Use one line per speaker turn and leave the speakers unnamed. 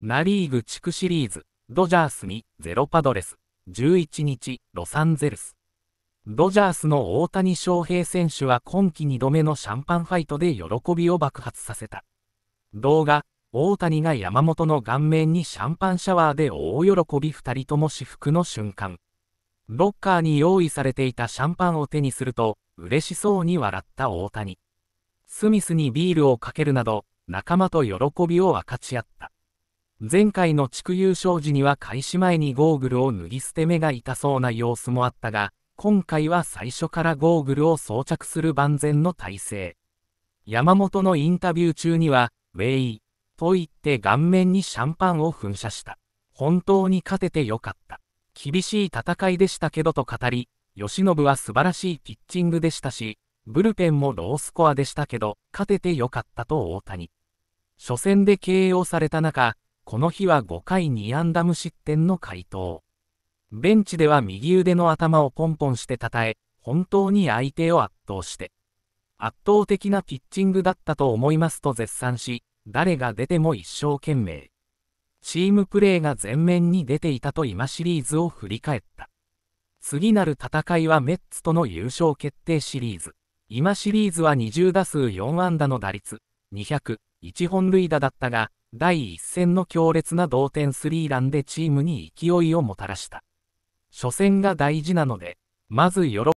ナ・リーグ地区シリーズ、ドジャースにゼロパドレス、11日、ロサンゼルス。ドジャースの大谷翔平選手は今季2度目のシャンパンファイトで喜びを爆発させた。動画、大谷が山本の顔面にシャンパンシャワーで大喜び2人とも至福の瞬間。ロッカーに用意されていたシャンパンを手にすると、嬉しそうに笑った大谷。スミスにビールをかけるなど、仲間と喜びを分かち合った。前回の地区優勝時には開始前にゴーグルを脱ぎ捨て目が痛そうな様子もあったが、今回は最初からゴーグルを装着する万全の体制。山本のインタビュー中には、ウェイ、と言って顔面にシャンパンを噴射した。本当に勝ててよかった。厳しい戦いでしたけどと語り、吉信は素晴らしいピッチングでしたし、ブルペンもロースコアでしたけど、勝ててよかったと大谷。初戦で ko された中、この日は5回2安打無失点の回答。ベンチでは右腕の頭をポンポンして称え、本当に相手を圧倒して、圧倒的なピッチングだったと思いますと絶賛し、誰が出ても一生懸命。チームプレーが前面に出ていたと今シリーズを振り返った。次なる戦いはメッツとの優勝決定シリーズ。今シリーズは20打数4安打の打率、200、1本塁打だったが、第1戦の強烈な同点スリーランでチームに勢いをもたらした。初戦が大事なので、まず喜